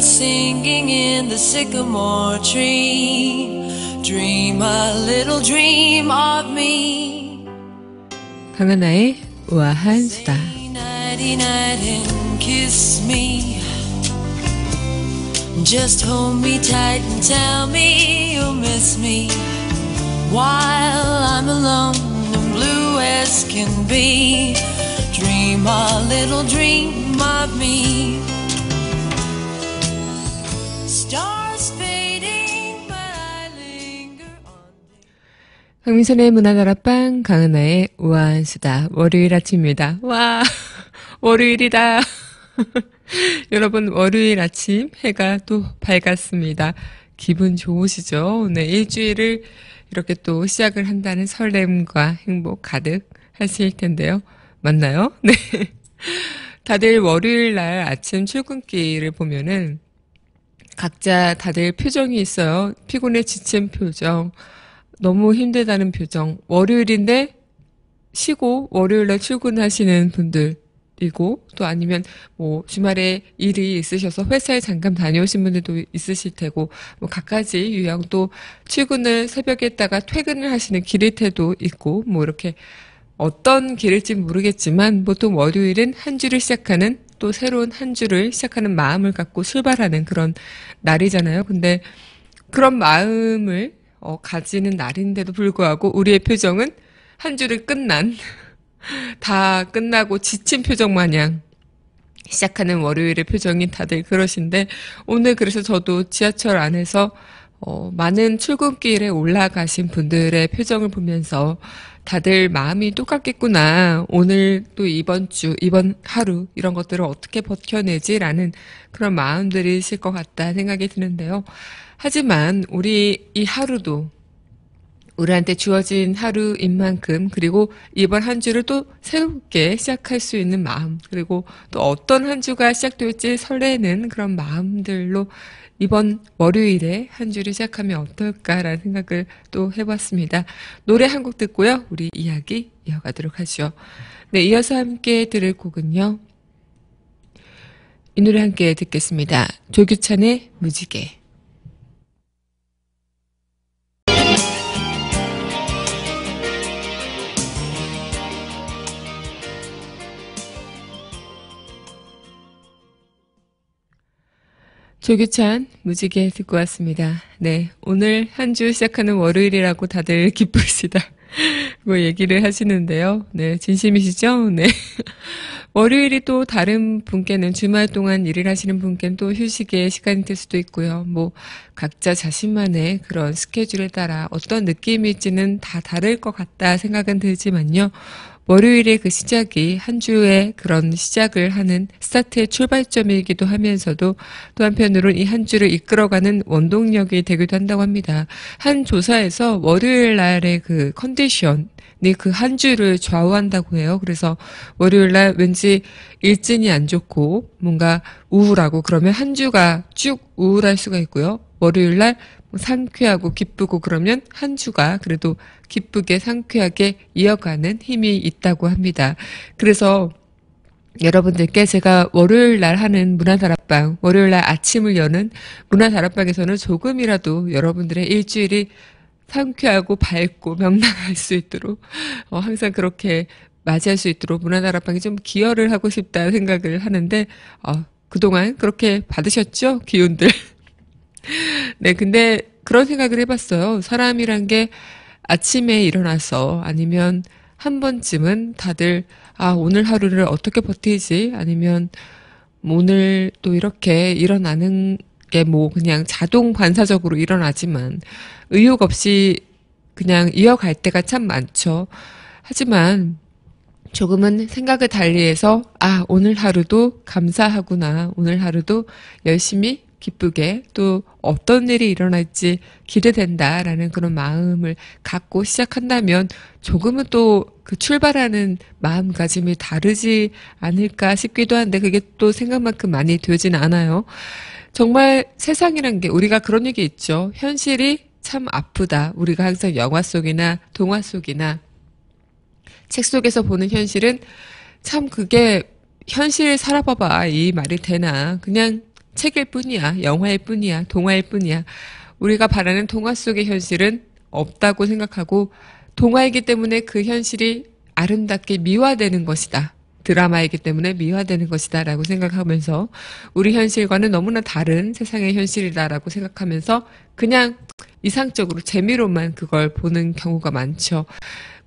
birds singing in the sycamore tree. Dream a little dream of me. 강하나의 우아한 수다. Nighty kiss me. Just hold me tight and tell me you'll miss me while I'm alone and blue as can be. Dream a little dream of me. 강민선의 문화나라빵 강은하의 우아한 수다 월요일 아침입니다. 와 월요일이다. 여러분 월요일 아침 해가 또 밝았습니다. 기분 좋으시죠? 오늘 일주일을 이렇게 또 시작을 한다는 설렘과 행복 가득 하실 텐데요. 맞나요? 네. 다들 월요일 날 아침 출근길을 보면은 각자 다들 표정이 있어요. 피곤해 지친 표정, 너무 힘들다는 표정. 월요일인데 쉬고 월요일날 출근하시는 분들이고 또 아니면 뭐 주말에 일이 있으셔서 회사에 잠깐 다녀오신 분들도 있으실 테고 뭐 각가지 유형 도 출근을 새벽에 했다가 퇴근을 하시는 길릿해도 있고 뭐 이렇게 어떤 길일지 모르겠지만 보통 월요일은 한 주를 시작하는 또 새로운 한 주를 시작하는 마음을 갖고 출발하는 그런 날이잖아요. 근데 그런 마음을 어, 가지는 날인데도 불구하고 우리의 표정은 한 주를 끝난 다 끝나고 지친 표정 마냥 시작하는 월요일의 표정이 다들 그러신데 오늘 그래서 저도 지하철 안에서 어, 많은 출근길에 올라가신 분들의 표정을 보면서 다들 마음이 똑같겠구나. 오늘 또 이번 주, 이번 하루 이런 것들을 어떻게 버텨내지라는 그런 마음들이실 것 같다 생각이 드는데요. 하지만 우리 이 하루도 우리한테 주어진 하루인 만큼 그리고 이번 한 주를 또 새롭게 시작할 수 있는 마음 그리고 또 어떤 한 주가 시작될지 설레는 그런 마음들로 이번 월요일에 한 주를 시작하면 어떨까라는 생각을 또 해봤습니다. 노래 한 곡 듣고요. 우리 이야기 이어가도록 하죠. 네, 이어서 함께 들을 곡은요. 이 노래 함께 듣겠습니다. 조규찬의 무지개. 조규찬 무지개 듣고 왔습니다. 네, 오늘 한 주 시작하는 월요일이라고 다들 기쁘시다. 뭐 얘기를 하시는데요. 네, 진심이시죠? 네. 월요일이 또 다른 분께는 주말 동안 일을 하시는 분께는 또 휴식의 시간이 될 수도 있고요. 뭐 각자 자신만의 그런 스케줄에 따라 어떤 느낌일지는 다 다를 것 같다 생각은 들지만요. 월요일의 그 시작이 한 주의 그런 시작을 하는 스타트의 출발점이기도 하면서도 또 한편으로는 이 한 주를 이끌어가는 원동력이 되기도 한다고 합니다. 한 조사에서 월요일 날의 그컨디션그한 주를 좌우한다고 해요. 그래서 월요일 날 왠지 일진이 안 좋고 뭔가 우울하고 그러면 한 주가 쭉 우울할 수가 있고요. 월요일 날 상쾌하고 기쁘고 그러면 한 주가 그래도 기쁘게 상쾌하게 이어가는 힘이 있다고 합니다. 그래서 여러분들께 제가 월요일 날 하는 문화다락방, 월요일 날 아침을 여는 문화다락방에서는 조금이라도 여러분들의 일주일이 상쾌하고 밝고 명랑할 수 있도록 어, 항상 그렇게 맞이할 수 있도록 문화다락방이 좀 기여를 하고 싶다 생각을 하는데 어, 그동안 그렇게 받으셨죠? 기운들. 네, 근데 그런 생각을 해봤어요. 사람이란 게 아침에 일어나서 아니면 한 번쯤은 다들 아, 오늘 하루를 어떻게 버티지? 아니면 뭐 오늘 또 이렇게 일어나는 게 뭐 그냥 자동 반사적으로 일어나지만 의욕 없이 그냥 이어갈 때가 참 많죠. 하지만 조금은 생각을 달리해서 아, 오늘 하루도 감사하구나. 오늘 하루도 열심히 기쁘게 또 어떤 일이 일어날지 기대된다라는 그런 마음을 갖고 시작한다면 조금은 또 그 출발하는 마음가짐이 다르지 않을까 싶기도 한데 그게 또 생각만큼 많이 되진 않아요. 정말 세상이란 게 우리가 그런 얘기 있죠. 현실이 참 아프다. 우리가 항상 영화 속이나 동화 속이나 책 속에서 보는 현실은 참 그게 현실 살아봐봐. 이 말이 되나. 그냥 책일 뿐이야. 영화일 뿐이야. 동화일 뿐이야. 우리가 바라는 동화 속의 현실은 없다고 생각하고 동화이기 때문에 그 현실이 아름답게 미화되는 것이다. 드라마이기 때문에 미화되는 것이다 라고 생각하면서 우리 현실과는 너무나 다른 세상의 현실이다 라고 생각하면서 그냥 이상적으로 재미로만 그걸 보는 경우가 많죠.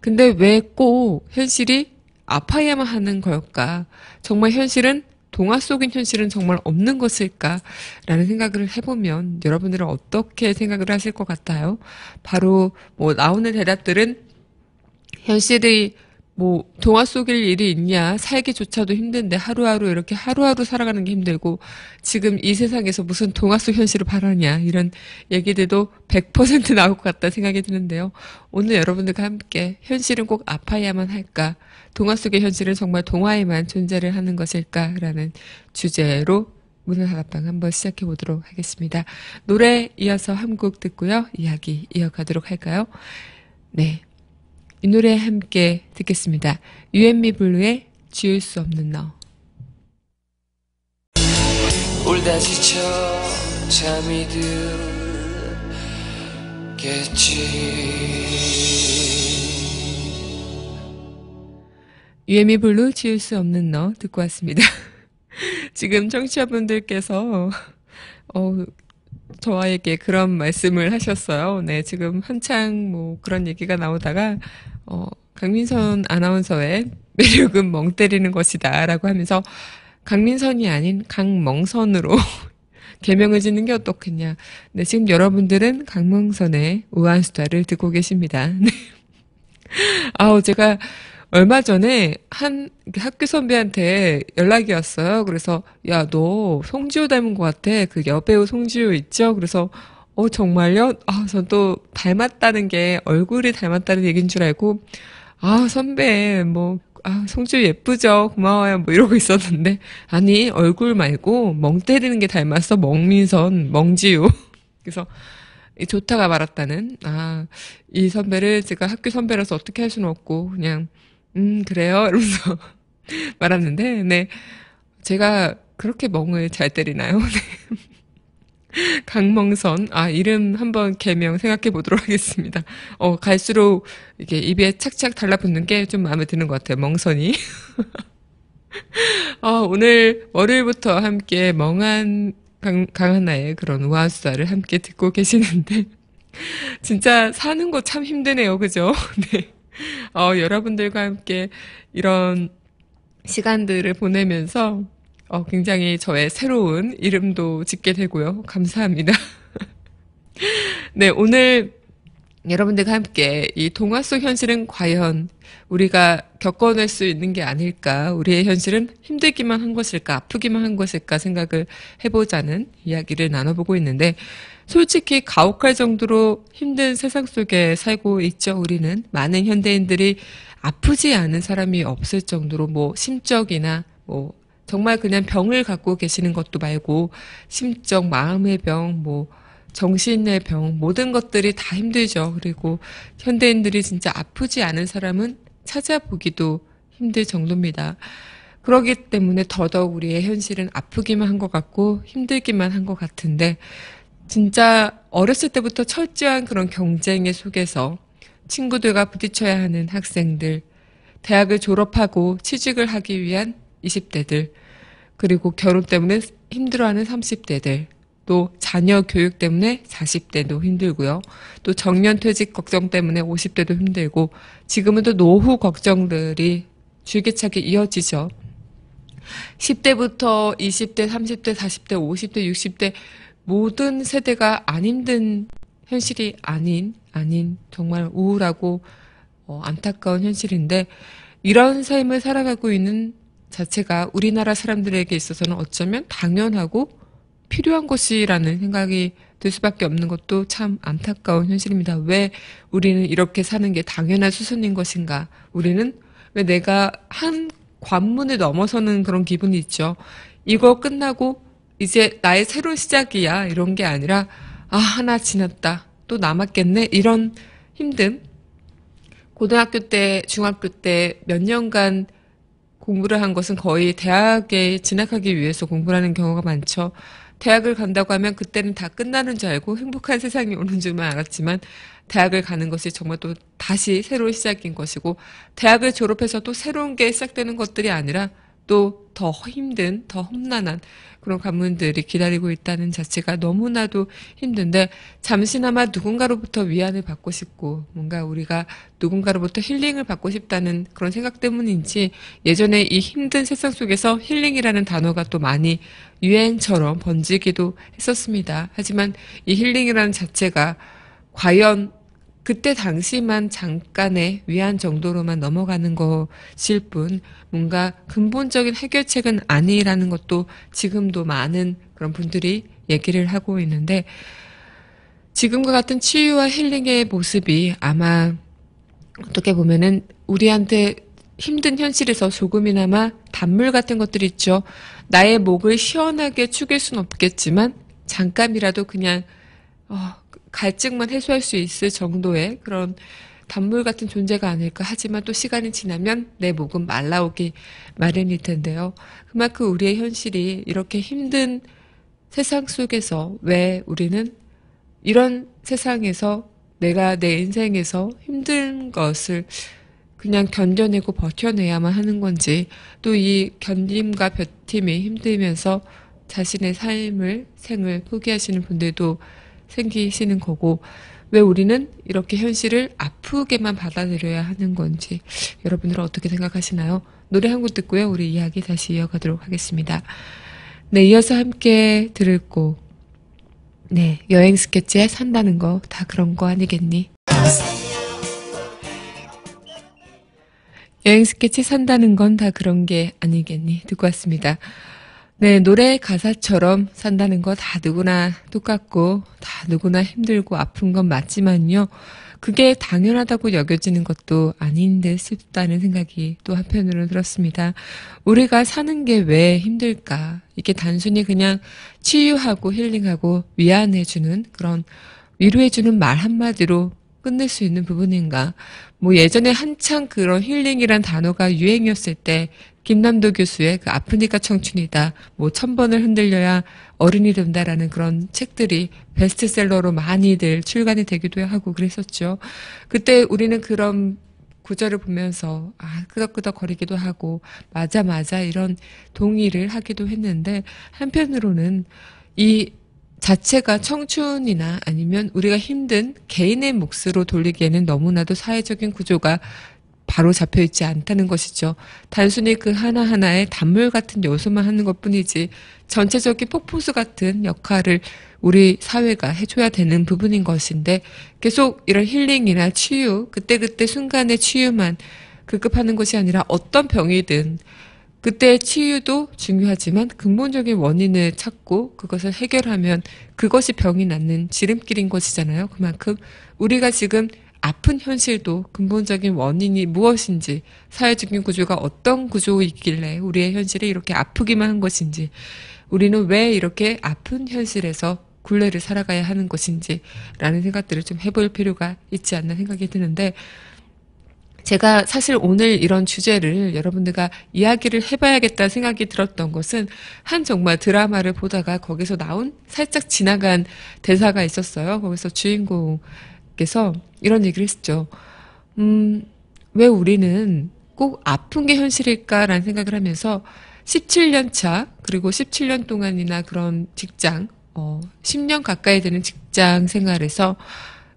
근데 왜 꼭 현실이 아파야만 하는 걸까? 정말 현실은 동화 속인 현실은 정말 없는 것일까라는 생각을 해보면 여러분들은 어떻게 생각을 하실 것 같아요? 바로 뭐 나오는 대답들은 현실의 뭐 동화 속일 일이 있냐 살기조차도 힘든데 하루하루 이렇게 하루하루 살아가는 게 힘들고 지금 이 세상에서 무슨 동화 속 현실을 바라냐 이런 얘기들도 100% 나올 것 같다 생각이 드는데요 오늘 여러분들과 함께 현실은 꼭 아파야만 할까 동화 속의 현실은 정말 동화에만 존재를 하는 것일까라는 주제로 문화 하락방 한번 시작해 보도록 하겠습니다 노래 이어서 한 곡 듣고요 이야기 이어가도록 할까요 네이 노래 함께 듣겠습니다. 유앤미 블루의 지울 수 없는 너. 울다 지쳐 잠이 들겠지. 유앤미 블루 지울 수 없는 너 듣고 왔습니다. 지금 청취자분들께서 어, 저에게 와 그런 말씀을 하셨어요. 네, 지금 한창 뭐 그런 얘기가 나오다가 어, 강민선 아나운서의 매력은 멍 때리는 것이다라고 하면서 강민선이 아닌 강멍선으로 개명을 짓는 게 어떻겠냐. 네, 지금 여러분들은 강멍선의 우한 수다를 듣고 계십니다. 네. 아우 제가 얼마 전에 한 학교 선배한테 연락이 왔어요. 그래서 야, 너 송지효 닮은 것 같아. 그 여배우 송지효 있죠? 그래서 어, 정말요? 아, 전 또 닮았다는 게 얼굴이 닮았다는 얘기인 줄 알고 아, 선배 뭐 아, 송지효 예쁘죠? 고마워요. 뭐 이러고 있었는데 아니, 얼굴 말고 멍 때리는 게 닮았어. 멍민선, 멍지효. 그래서 좋다가 말았다는 아, 이 선배를 제가 학교 선배라서 어떻게 할 수는 없고 그냥 음, 그래요? 이러면서 말았는데, 네. 제가 그렇게 멍을 잘 때리나요? 네. 강멍선, 아, 이름 한번 개명 생각해 보도록 하겠습니다. 어, 갈수록 이게 입에 착착 달라붙는 게 좀 마음에 드는 것 같아요, 멍선이. 어, 오늘 월요일부터 함께 멍한 강, 강하나의 그런 우아수사를 함께 듣고 계시는데, 진짜 사는 거 참 힘드네요, 그죠? 네. 어, 여러분들과 함께 이런 시간들을 보내면서 어, 굉장히 저의 새로운 이름도 짓게 되고요. 감사합니다. 네, 오늘 여러분들과 함께 이 동화 속 현실은 과연 우리가 겪어낼 수 있는 게 아닐까, 우리의 현실은 힘들기만 한 것일까, 아프기만 한 것일까 생각을 해보자는 이야기를 나눠보고 있는데, 솔직히 가혹할 정도로 힘든 세상 속에 살고 있죠, 우리는. 많은 현대인들이 아프지 않은 사람이 없을 정도로 뭐 심적이나 뭐 정말 그냥 병을 갖고 계시는 것도 말고, 심적, 마음의 병, 뭐, 정신의 병, 모든 것들이 다 힘들죠. 그리고 현대인들이 진짜 아프지 않은 사람은 찾아보기도 힘들 정도입니다. 그러기 때문에 더더욱 우리의 현실은 아프기만 한 것 같고 힘들기만 한 것 같은데 진짜 어렸을 때부터 철저한 그런 경쟁의 속에서 친구들과 부딪혀야 하는 학생들, 대학을 졸업하고 취직을 하기 위한 20대들, 그리고 결혼 때문에 힘들어하는 30대들, 또 자녀 교육 때문에 40대도 힘들고요. 또 정년 퇴직 걱정 때문에 50대도 힘들고 지금은 또 노후 걱정들이 줄기차게 이어지죠. 10대부터 20대, 30대, 40대, 50대, 60대 모든 세대가 안 힘든 현실이 아닌 아닌 정말 우울하고 어, 안타까운 현실인데 이런 삶을 살아가고 있는 자체가 우리나라 사람들에게 있어서는 어쩌면 당연하고 필요한 것이라는 생각이 들 수밖에 없는 것도 참 안타까운 현실입니다. 왜 우리는 이렇게 사는 게 당연한 수순인 것인가? 우리는 왜 내가 한 관문을 넘어서는 그런 기분이 있죠. 이거 끝나고 이제 나의 새로운 시작이야 이런 게 아니라 아 하나 지났다 또 남았겠네 이런 힘듦 고등학교 때 중학교 때 몇 년간 공부를 한 것은 거의 대학에 진학하기 위해서 공부를 하는 경우가 많죠. 대학을 간다고 하면 그때는 다 끝나는 줄 알고 행복한 세상이 오는 줄만 알았지만 대학을 가는 것이 정말 또 다시 새로운 시작인 것이고 대학을 졸업해서 또 새로운 게 시작되는 것들이 아니라 또더 힘든, 더 험난한 그런 관문들이 기다리고 있다는 자체가 너무나도 힘든데 잠시나마 누군가로부터 위안을 받고 싶고 뭔가 우리가 누군가로부터 힐링을 받고 싶다는 그런 생각 때문인지 예전에 이 힘든 세상 속에서 힐링이라는 단어가 또 많이 유행처럼 번지기도 했었습니다. 하지만 이 힐링이라는 자체가 과연 그때 당시만 잠깐의 위안 정도로만 넘어가는 것일 뿐 뭔가 근본적인 해결책은 아니라는 것도 지금도 많은 그런 분들이 얘기를 하고 있는데 지금과 같은 치유와 힐링의 모습이 아마 어떻게 보면은 우리한테 힘든 현실에서 조금이나마 단물 같은 것들이 있죠. 나의 목을 시원하게 축일 순 없겠지만 잠깐이라도 그냥 어, 갈증만 해소할 수 있을 정도의 그런 단물 같은 존재가 아닐까 하지만 또 시간이 지나면 내 목은 말라오기 마련일 텐데요. 그만큼 우리의 현실이 이렇게 힘든 세상 속에서 왜 우리는 이런 세상에서 내가 내 인생에서 힘든 것을 그냥 견뎌내고 버텨내야만 하는 건지 또 이 견딤과 버팀이 힘들면서 자신의 삶을 생을 포기하시는 분들도 생기시는 거고, 왜 우리는 이렇게 현실을 아프게만 받아들여야 하는 건지, 여러분들은 어떻게 생각하시나요? 노래 한 곡 듣고요. 우리 이야기 다시 이어가도록 하겠습니다. 네, 이어서 함께 들을 곡. 네, 여행 스케치에 산다는 거 다 그런 거 아니겠니? 여행 스케치 산다는 건 다 그런 게 아니겠니? 듣고 왔습니다. 네, 노래 가사처럼 산다는 거 다 누구나 똑같고 다 누구나 힘들고 아픈 건 맞지만요. 그게 당연하다고 여겨지는 것도 아닌데 싶다는 생각이 또 한편으로 들었습니다. 우리가 사는 게 왜 힘들까? 이게 단순히 그냥 치유하고 힐링하고 위안해주는 그런 위로해주는 말 한마디로 끝낼 수 있는 부분인가. 뭐 예전에 한창 그런 힐링이란 단어가 유행이었을 때 김남도 교수의 그 아프니까 청춘이다, 뭐 천번을 흔들려야 어른이 된다라는 그런 책들이 베스트셀러로 많이들 출간이 되기도 하고 그랬었죠. 그때 우리는 그런 구절을 보면서 아 끄덕끄덕 거리기도 하고 맞아 맞아 이런 동의를 하기도 했는데 한편으로는 이 자체가 청춘이나 아니면 우리가 힘든 개인의 몫으로 돌리기에는 너무나도 사회적인 구조가 바로 잡혀 있지 않다는 것이죠. 단순히 그 하나하나의 단물 같은 요소만 하는 것 뿐이지 전체적인 폭포수 같은 역할을 우리 사회가 해줘야 되는 부분인 것인데 계속 이런 힐링이나 치유, 그때그때 순간의 치유만 급급하는 것이 아니라 어떤 병이든 그때 치유도 중요하지만 근본적인 원인을 찾고 그것을 해결하면 그것이 병이 낫는 지름길인 것이잖아요. 그만큼 우리가 지금 아픈 현실도 근본적인 원인이 무엇인지, 사회적인 구조가 어떤 구조이길래 우리의 현실이 이렇게 아프기만 한 것인지, 우리는 왜 이렇게 아픈 현실에서 굴레를 살아가야 하는 것인지라는 생각들을 좀 해볼 필요가 있지 않나 생각이 드는데, 제가 사실 오늘 이런 주제를 여러분들과 이야기를 해봐야겠다 생각이 들었던 것은 한 정말 드라마를 보다가 거기서 나온 살짝 지나간 대사가 있었어요. 거기서 주인공 께서 이런 얘기를 했죠. 음, 왜 우리는 꼭 아픈 게 현실일까라는 생각을 하면서 17년 차, 그리고 17년 동안이나 그런 직장, 어, 10년 가까이 되는 직장 생활에서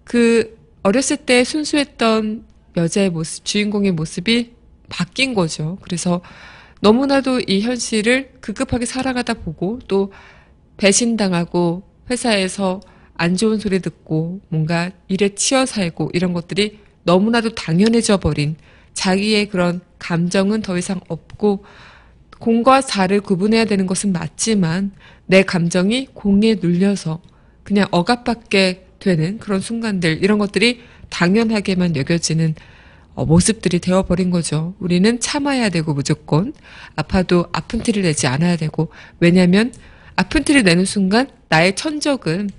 그 어렸을 때 순수했던 여자의 모습, 주인공의 모습이 바뀐 거죠. 그래서 너무나도 이 현실을 급급하게 살아가다 보고 또 배신당하고 회사에서 안 좋은 소리 듣고 뭔가 일에 치여 살고 이런 것들이 너무나도 당연해져 버린 자기의 그런 감정은 더 이상 없고 공과 사를 구분해야 되는 것은 맞지만 내 감정이 공에 눌려서 그냥 억압받게 되는 그런 순간들 이런 것들이 당연하게만 여겨지는 어, 모습들이 되어버린 거죠. 우리는 참아야 되고 무조건 아파도 아픈 티를 내지 않아야 되고 왜냐하면 아픈 티를 내는 순간 나의 천적은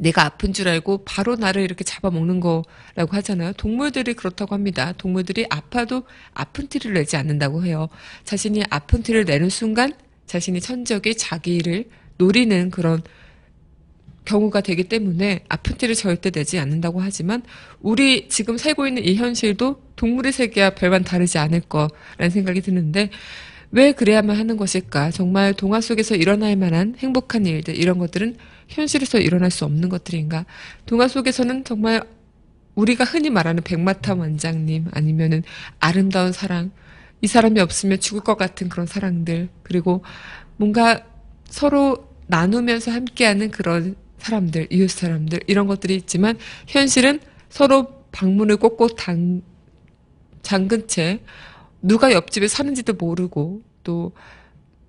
내가 아픈 줄 알고 바로 나를 이렇게 잡아먹는 거라고 하잖아요. 동물들이 그렇다고 합니다. 동물들이 아파도 아픈 티를 내지 않는다고 해요. 자신이 아픈 티를 내는 순간 자신이 천적이 자기를 노리는 그런 경우가 되기 때문에 아픈 티를 절대 내지 않는다고 하지만 우리 지금 살고 있는 이 현실도 동물의 세계와 별반 다르지 않을 거라는 생각이 드는데 왜 그래야만 하는 것일까? 정말 동화 속에서 일어날 만한 행복한 일들, 이런 것들은 현실에서 일어날 수 없는 것들인가? 동화 속에서는 정말 우리가 흔히 말하는 백마탄 원장님, 아니면은 아름다운 사랑, 이 사람이 없으면 죽을 것 같은 그런 사랑들, 그리고 뭔가 서로 나누면서 함께하는 그런 사람들, 이웃 사람들, 이런 것들이 있지만, 현실은 서로 방문을 꼭꼭 단, 잠근 채 누가 옆집에 사는지도 모르고 또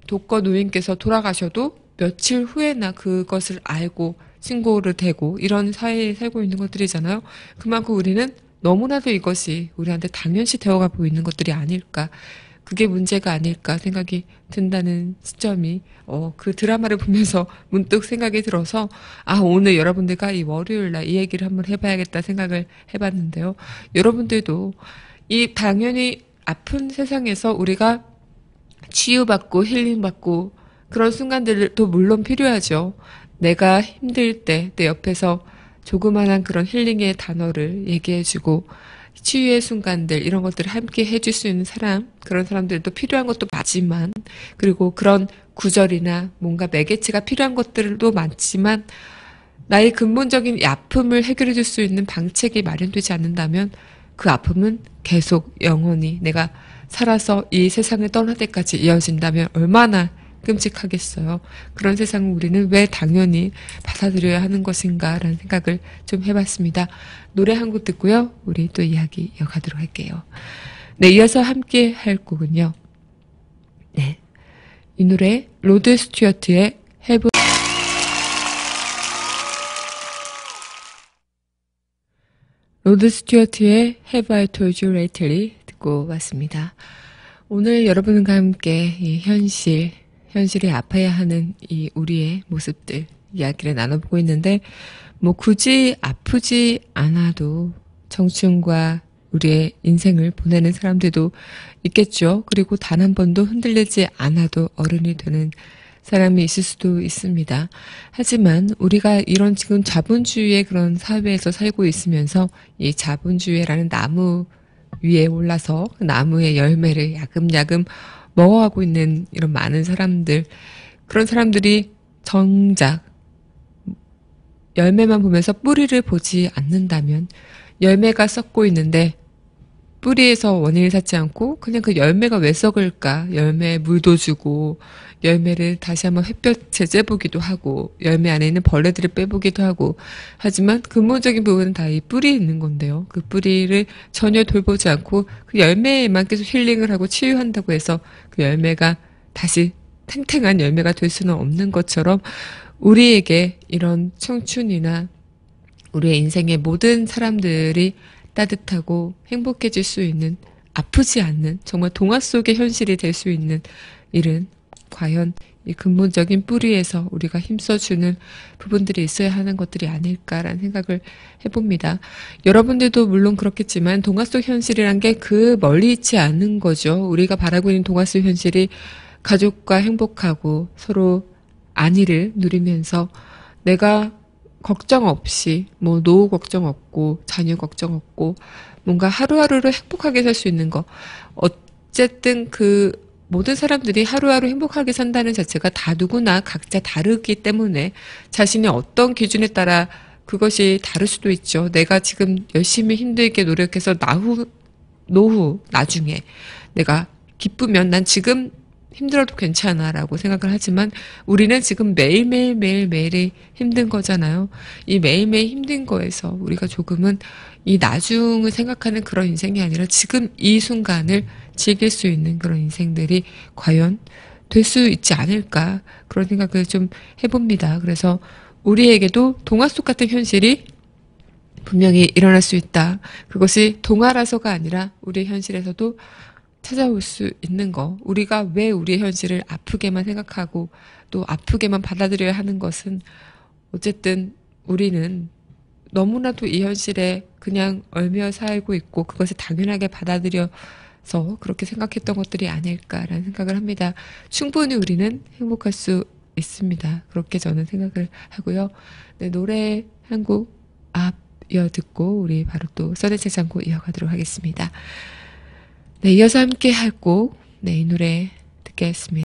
독거 노인께서 돌아가셔도 며칠 후에나 그것을 알고 신고를 대고 이런 사회에 살고 있는 것들이잖아요. 그만큼 우리는 너무나도 이것이 우리한테 당연시 되어가 보이는 것들이 아닐까. 그게 문제가 아닐까 생각이 든다는 시점이 어, 그 드라마를 보면서 문득 생각이 들어서 아 오늘 여러분들과 이 월요일 날 이 얘기를 한번 해봐야겠다 생각을 해봤는데요. 여러분들도 이 당연히 아픈 세상에서 우리가 치유받고 힐링받고 그런 순간들도 물론 필요하죠. 내가 힘들 때 내 옆에서 조그만한 그런 힐링의 단어를 얘기해주고 치유의 순간들 이런 것들을 함께 해줄 수 있는 사람 그런 사람들도 필요한 것도 맞지만 그리고 그런 구절이나 뭔가 매개체가 필요한 것들도 많지만 나의 근본적인 아픔을 해결해 줄 수 있는 방책이 마련되지 않는다면 그 아픔은 계속 영원히 내가 살아서 이 세상을 떠날 때까지 이어진다면 얼마나 끔찍하겠어요. 그런 세상을 우리는 왜 당연히 받아들여야 하는 것인가라는 생각을 좀 해봤습니다. 노래 한 곡 듣고요. 우리 또 이야기 이어가도록 할게요. 네, 이어서 함께 할 곡은요. 네. 이 노래, 로드 스튜어트의 해브. 로드 스튜어트의 Have I Told You Lately 듣고 왔습니다. 오늘 여러분과 함께 이 현실, 현실이 아파야 하는 이 우리의 모습들 이야기를 나눠보고 있는데, 뭐 굳이 아프지 않아도 청춘과 우리의 인생을 보내는 사람들도 있겠죠. 그리고 단 한 번도 흔들리지 않아도 어른이 되는 사람이 있을 수도 있습니다. 하지만 우리가 이런 지금 자본주의의 그런 사회에서 살고 있으면서 이 자본주의라는 나무 위에 올라서 그 나무의 열매를 야금야금 먹어가고 있는 이런 많은 사람들, 그런 사람들이 정작 열매만 보면서 뿌리를 보지 않는다면 열매가 썩고 있는데 뿌리에서 원인을 찾지 않고 그냥 그 열매가 왜 썩을까 열매에 물도 주고 열매를 다시 한번 햇볕에 쬐보기도 하고 열매 안에 있는 벌레들을 빼보기도 하고 하지만 근본적인 부분은 다 이 뿌리에 있는 건데요 그 뿌리를 전혀 돌보지 않고 그 열매에만 계속 힐링을 하고 치유한다고 해서 그 열매가 다시 탱탱한 열매가 될 수는 없는 것처럼 우리에게 이런 청춘이나 우리의 인생의 모든 사람들이 따뜻하고 행복해질 수 있는 아프지 않는 정말 동화 속의 현실이 될 수 있는 일은 과연 이 근본적인 뿌리에서 우리가 힘써주는 부분들이 있어야 하는 것들이 아닐까라는 생각을 해봅니다. 여러분들도 물론 그렇겠지만 동화 속 현실이란 게 그 멀리 있지 않은 거죠. 우리가 바라고 있는 동화 속 현실이 가족과 행복하고 서로 안위를 누리면서 내가 걱정 없이 뭐 노후 걱정 없고 자녀 걱정 없고 뭔가 하루하루를 행복하게 살 수 있는 거 어쨌든 그 모든 사람들이 하루하루 행복하게 산다는 자체가 다 누구나 각자 다르기 때문에 자신이 어떤 기준에 따라 그것이 다를 수도 있죠. 내가 지금 열심히 힘들게 노력해서 나후 노후 나중에 내가 기쁘면 난 지금 힘들어도 괜찮아라고 생각을 하지만 우리는 지금 매일매일 매일매일이 힘든 거잖아요. 이 매일매일 힘든 거에서 우리가 조금은 이 나중을 생각하는 그런 인생이 아니라 지금 이 순간을 즐길 수 있는 그런 인생들이 과연 될 수 있지 않을까 그런 생각을 좀 해봅니다. 그래서 우리에게도 동화 속 같은 현실이 분명히 일어날 수 있다. 그것이 동화라서가 아니라 우리 현실에서도 찾아올 수 있는 거, 우리가 왜 우리의 현실을 아프게만 생각하고 또 아프게만 받아들여야 하는 것은 어쨌든 우리는 너무나도 이 현실에 그냥 얼며 살고 있고 그것을 당연하게 받아들여서 그렇게 생각했던 것들이 아닐까라는 생각을 합니다. 충분히 우리는 행복할 수 있습니다. 그렇게 저는 생각을 하고요. 네, 노래 한 곡앞 이어 듣고 우리 바로 또 써내책 창고 이어가도록 하겠습니다. 네, 이어서 함께 하고, 네, 이 노래 듣겠습니다.